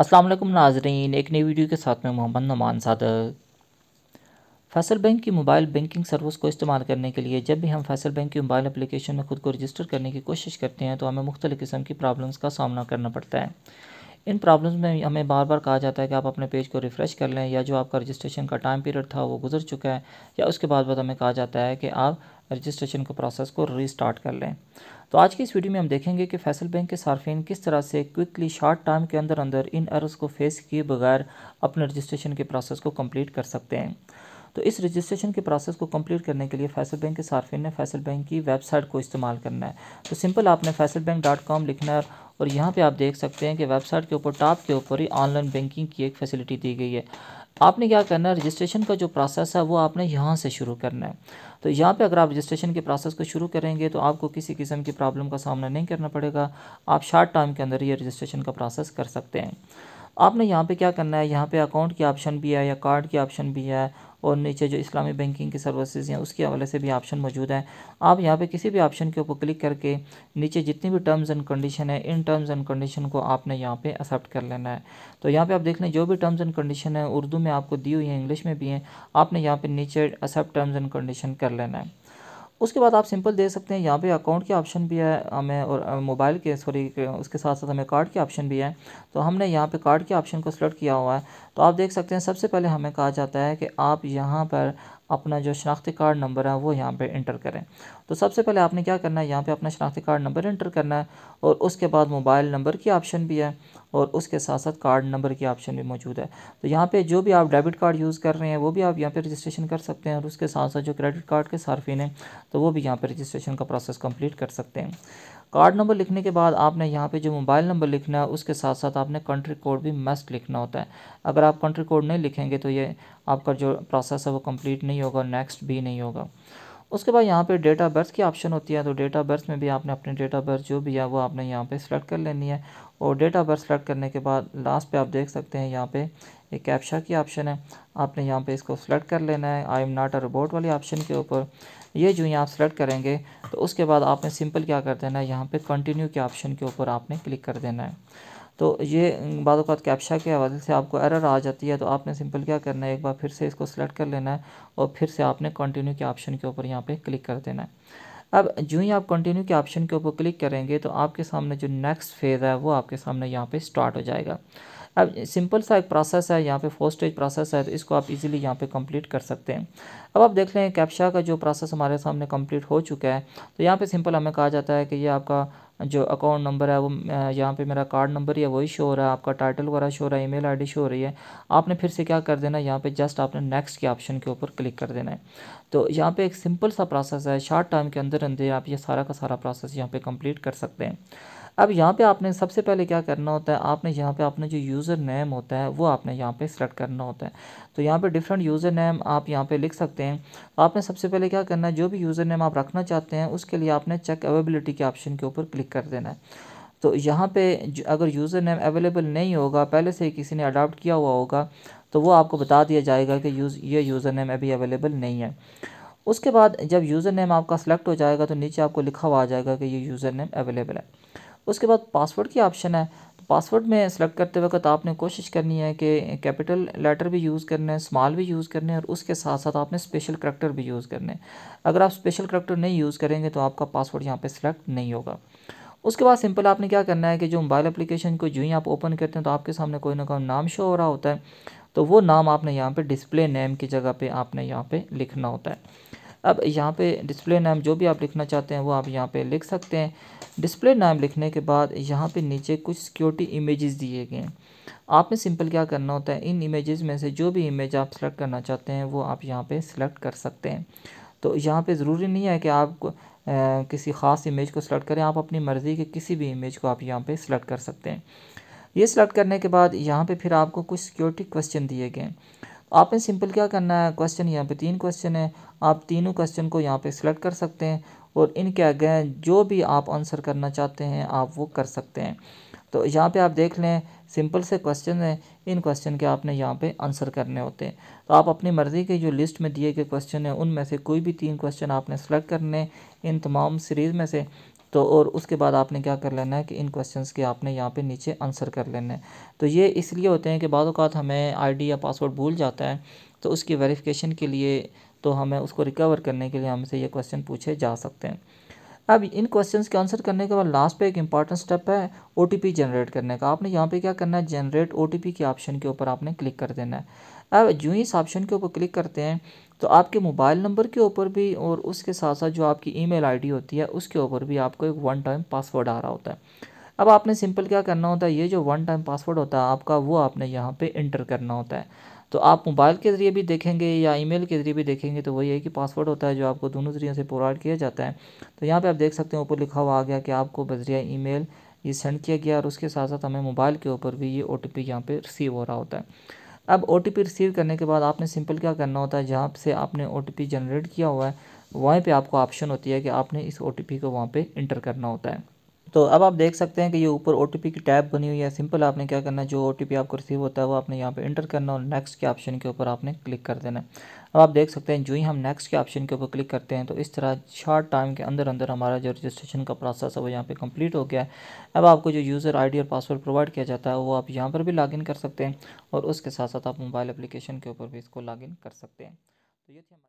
असलम नाजरीन एक नई वीडियो के साथ में मोहम्मद नमान सादक फैसल बैंक की मोबाइल बैंकिंग सर्विस को इस्तेमाल करने के लिए जब भी हम फैसल बैंक की मोबाइल एप्लीकेशन में ख़ुद को रजिस्टर करने की कोशिश करते हैं तो हमें मुख्तलि किस्म की प्रॉब्लम्स का सामना करना पड़ता है इन प्रॉब्लम्स में हमें बार बार कहा जाता है कि आप अपने पेज को रिफ़्रेश कर लें या जो आपका रजिस्ट्रेशन का टाइम पीरियड था वो गुजर चुका है या उसके बाद बाद हमें कहा जाता है कि आप रजिस्ट्रेशन के प्रोसेस को रीस्टार्ट कर लें तो आज की इस वीडियो में हम देखेंगे कि फैसल बैंक के सार्फिन किस तरह से क्विकली शॉर्ट टाइम के अंदर अंदर इन अर्स को फेस किए बगैर अपने रजिस्ट्रेशन के प्रोसेस को कम्प्लीट कर सकते हैं तो इस रजिस्ट्रेशन के प्रोसेस को कंप्लीट करने के लिए फैसल बैंक के सार्फिन ने फैसल बैंक की वेबसाइट को इस्तेमाल करना है तो सिंपल आपने फैसल बैंक डॉट कॉम लिखना है और यहाँ पर आप देख सकते हैं कि वेबसाइट के ऊपर टॉप के ऊपर ही ऑनलाइन बैंकिंग की एक फैसिलिटी दी गई है आपने क्या करना है रजिस्ट्रेशन का जो प्रोसेस है वो आपने यहाँ से शुरू करना है तो यहाँ पे अगर आप रजिस्ट्रेशन के प्रोसेस को शुरू करेंगे तो आपको किसी किस्म की प्रॉब्लम का सामना नहीं करना पड़ेगा आप शॉर्ट टाइम के अंदर ये रजिस्ट्रेशन का प्रोसेस कर सकते हैं आपने यहाँ पे क्या करना है यहाँ पे अकाउंट की ऑप्शन भी है या कार्ड की ऑप्शन भी है और नीचे जो इस्लामी बैंकिंग की सर्विसेज हैं उसके हवाले से भी ऑप्शन मौजूद है आप यहाँ पे किसी भी ऑप्शन के ऊपर क्लिक करके नीचे जितनी भी टर्म्स एंड कंडीशन है इन टर्म्स एंड कंडीशन को आपने यहाँ पे एक्सेप्ट कर लेना है तो यहाँ पे आप देख लें जो भी टर्म्स एंड कंडीशन है उर्दू में आपको दी हुई है इंग्लिश में भी हैं आपने यहाँ पर नीचे एक्सेप्ट टर्म्स एंड कंडीशन कर लेना है उसके बाद आप सिंपल दे सकते हैं यहाँ पे अकाउंट के ऑप्शन भी है हमें और मोबाइल के सॉरी उसके साथ साथ हमें कार्ड के ऑप्शन भी है तो हमने यहाँ पे कार्ड के ऑप्शन को सेलेक्ट किया हुआ है तो आप देख सकते हैं सबसे पहले हमें कहा जाता है कि आप यहाँ पर अपना जो शनाख्ती कार्ड नंबर है वो यहाँ पे इंटर करें तो सबसे पहले आपने क्या करना है यहाँ पे अपना शनाख्ती कार्ड नंबर इंटर करना है और उसके बाद मोबाइल नंबर की ऑप्शन भी है और उसके साथ साथ कार्ड नंबर की ऑप्शन भी मौजूद है तो यहाँ पे जो भी आप डेबिट कार्ड यूज़ कर रहे हैं वो भी आप यहाँ पे रजिस्ट्रेशन कर सकते हैं और उसके साथ साथ जो क्रेडिट कार्ड के सार्फिन हैं तो वो भी यहाँ पर रजिस्ट्रेशन का प्रोसेस कम्प्लीट कर सकते हैं कार्ड नंबर लिखने के बाद आपने यहाँ पे जो मोबाइल नंबर लिखना है उसके साथ साथ आपने कंट्री कोड भी मस्ट लिखना होता है अगर आप कंट्री कोड नहीं लिखेंगे तो ये आपका जो प्रोसेस है वो कंप्लीट नहीं होगा नेक्स्ट भी नहीं होगा उसके बाद यहाँ पे डेट ऑफ बर्थ की ऑप्शन होती है तो डेट ऑफ बर्थ में भी आपने अपनी डेट ऑफ बर्थ जो भी है वो आपने यहाँ पर सिलेक्ट कर लेनी है और डेट ऑफ बर्थ सेलेक्ट करने के बाद लास्ट पर आप देख सकते हैं यहाँ पर एक कैप्शा की ऑप्शन है आपने यहाँ पर इसको सेलेक्ट कर लेना है I am not a robot वाली ऑप्शन के ऊपर ये जो यहाँ आप सेलेक्ट करेंगे तो उसके बाद आपने सिंपल क्या कर देना है यहाँ पे कंटिन्यू के ऑप्शन के ऊपर आपने क्लिक कर देना है तो ये बाद कैप्शा के हवाले से आपको एरर आ जाती है तो आपने सिंपल क्या करना है एक बार फिर से इसको सिलेक्ट कर लेना है और फिर से आपने कंटिन्यू के ऑप्शन के ऊपर यहाँ पर क्लिक कर देना है अब जो ही आप कंटिन्यू के ऑप्शन के ऊपर क्लिक करेंगे तो आपके सामने जो नेक्स्ट फेज़ है वो आपके सामने यहाँ पर स्टार्ट हो जाएगा अब सिंपल सा एक प्रोसेस है यहाँ पे फोर स्टेज प्रोसेस है तो इसको आप इजीली यहाँ पे कंप्लीट कर सकते हैं अब आप देख लें कैप्शा का जो प्रोसेस हमारे सामने कंप्लीट हो चुका है तो यहाँ पे सिंपल हमें कहा जाता है कि ये आपका जो अकाउंट नंबर है वो यहाँ पे मेरा कार्ड नंबर है वही शो हो रहा है आपका टाइटल वगैरह शो हो रहा है ईमेल आईडी शो हो रही है आपने फिर से क्या कर देना है यहाँ पे जस्ट आपने नेक्स्ट के ऑप्शन के ऊपर क्लिक कर देना है तो यहाँ पे एक सिंपल सा प्रोसेस है शॉर्ट टाइम के अंदर अंदर आप ये सारा का सारा प्रोसेस यहाँ पे कंप्लीट कर सकते हैं अब यहाँ पे आपने सबसे पहले क्या करना होता है आपने यहाँ पे आपने जो यूज़र नेम होता है वो आपने यहाँ पे सेलेक्ट करना होता है तो यहाँ पे डिफरेंट यूज़र नेम आप यहाँ पे लिख सकते हैं आपने सबसे पहले क्या करना है जो भी यूज़र नेम आप रखना चाहते हैं उसके लिए आपने चेक अवेबिलिटी के ऑप्शन के ऊपर क्लिक कर देना है तो यहाँ पे अगर यूज़र नेम अवेलेबल नहीं होगा पहले से किसी ने अडाप्ट किया हुआ होगा तो वो आपको बता दिया जाएगा कि यूज़ ये यूज़र नेम अभी अवेलेबल नहीं है उसके बाद जब यूज़र नेम आपका सेलेक्ट हो जाएगा तो नीचे आपको लिखा हुआ आ जाएगा कि ये यूज़र नेम अवेलेबल है उसके बाद पासवर्ड की ऑप्शन है तो पासवर्ड में सेलेक्ट करते वक्त आपने कोशिश करनी है कि कैपिटल लेटर भी यूज़ करना है स्मॉल भी यूज़ करने हैं और उसके साथ साथ आपने स्पेशल करैक्टर भी यूज़ करने हैं अगर आप स्पेशल करैक्टर नहीं यूज़ करेंगे तो आपका पासवर्ड यहाँ पर सिलेक्ट नहीं होगा उसके बाद सिंपल आपने क्या करना है कि जो मोबाइल एप्लीकेशन को जो ही आप ओपन करते हैं तो आपके सामने कोई ना कोई नाम शो हो रहा होता है तो वो नाम आपने यहाँ पे डिस्प्ले नेम की जगह पे आपने यहाँ पे लिखना होता है अब यहाँ पे डिस्प्ले नेम जो भी आप लिखना चाहते हैं वो आप यहाँ पे लिख सकते हैं डिस्प्ले नेम लिखने के बाद यहाँ पे नीचे कुछ सिक्योरिटी इमेजेस दिए गए हैं आपने सिंपल क्या करना होता है इन इमेजेस में से जो भी इमेज आप सेलेक्ट करना चाहते हैं वो आप यहाँ पे सिलेक्ट कर सकते हैं तो यहाँ पे ज़रूरी नहीं है कि आप किसी ख़ास इमेज को सिलेक्ट करें आप अपनी मर्ज़ी के किसी भी इमेज को आप यहाँ पर सेलेक्ट कर सकते हैं ये सिलेक्ट करने के बाद यहाँ पे फिर आपको कुछ सिक्योरिटी क्वेश्चन दिए गए आपने सिंपल क्या करना है क्वेश्चन यहाँ पे तीन क्वेश्चन है आप तीनों क्वेश्चन को यहाँ पे सिलेक्ट कर सकते हैं और इनके आगे जो भी आप आंसर करना चाहते हैं आप वो कर सकते हैं तो यहाँ पे आप देख लें सिंपल से क्वेश्चन हैं इन क्वेश्चन के आपने यहाँ पे आंसर करने होते हैं तो आप अपनी मर्ज़ी के जो लिस्ट में दिए गए क्वेश्चन हैं उनमें से कोई भी तीन क्वेश्चन आपने सेलेक्ट करने इन तमाम सीरीज़ में से तो और उसके बाद आपने क्या कर लेना है कि इन क्वेश्चंस के आपने यहाँ पे नीचे आंसर कर लेना है तो ये इसलिए होते हैं कि बाद हमें आईडी या पासवर्ड भूल जाता है तो उसकी वेरिफिकेशन के लिए तो हमें उसको रिकवर करने के लिए हमसे ये क्वेश्चन पूछे जा सकते हैं अब इन क्वेश्चंस के आंसर करने के बाद लास्ट पे एक इंपॉर्टेंट स्टेप है ओ जनरेट करने का आपने यहाँ पे क्या करना है जनरेट ओ के ऑप्शन के ऊपर आपने क्लिक कर देना है अब जो ही इस ऑप्शन के ऊपर क्लिक करते हैं तो आपके मोबाइल नंबर के ऊपर भी और उसके साथ साथ जो आपकी ईमेल आईडी होती है उसके ऊपर भी आपको एक वन टाइम पासवर्ड आ रहा होता है अब आपने सिंपल क्या करना होता है ये जो वन टाइम पासवर्ड होता है आपका वो आपने यहाँ पे इंटर करना होता है तो आप मोबाइल के ज़रिए भी देखेंगे या ईमेल के ज़रिए भी देखेंगे तो वही है कि पासवर्ड होता है जो आपको दोनों ज़रिए से प्रोवाइड किया जाता है तो यहाँ पे आप देख सकते हैं ऊपर लिखा हुआ आ गया कि आपको बजरिया ई ये सेंड किया गया और उसके साथ साथ हमें मोबाइल के ऊपर भी ये ओ टी पी यहाँ पर रिसीव हो रहा होता है अब ओ रिसीव करने के बाद आपने सिंपल क्या करना होता है जहाँ से आपने ओ जनरेट किया हुआ है वहीं पे आपको ऑप्शन होती है कि आपने इस ओ को वहाँ पे इंटर करना होता है तो अब आप देख सकते हैं कि ये ऊपर ओ की टैब बनी हुई है सिंपल आपने क्या करना है जो ओ आपको रिसीव होता है वो आपने यहाँ पे इंटर करना और नेक्स्ट के ऑप्शन के ऊपर आपने क्लिक कर देना अब आप देख सकते हैं जो ही हम नेक्स्ट के ऑप्शन के ऊपर क्लिक करते हैं तो इस तरह शॉर्ट टाइम के अंदर अंदर हमारा जो रजिस्ट्रेशन का प्रोसेस है वो यहाँ पे कंप्लीट हो गया है अब आपको जो यूज़र आईडी और पासवर्ड प्रोवाइड किया जाता है वो आप यहाँ पर भी लॉग कर सकते हैं और उसके साथ साथ आप मोबाइल अपलिकेशन के ऊपर भी इसको लॉगिन कर सकते हैं तो ये थी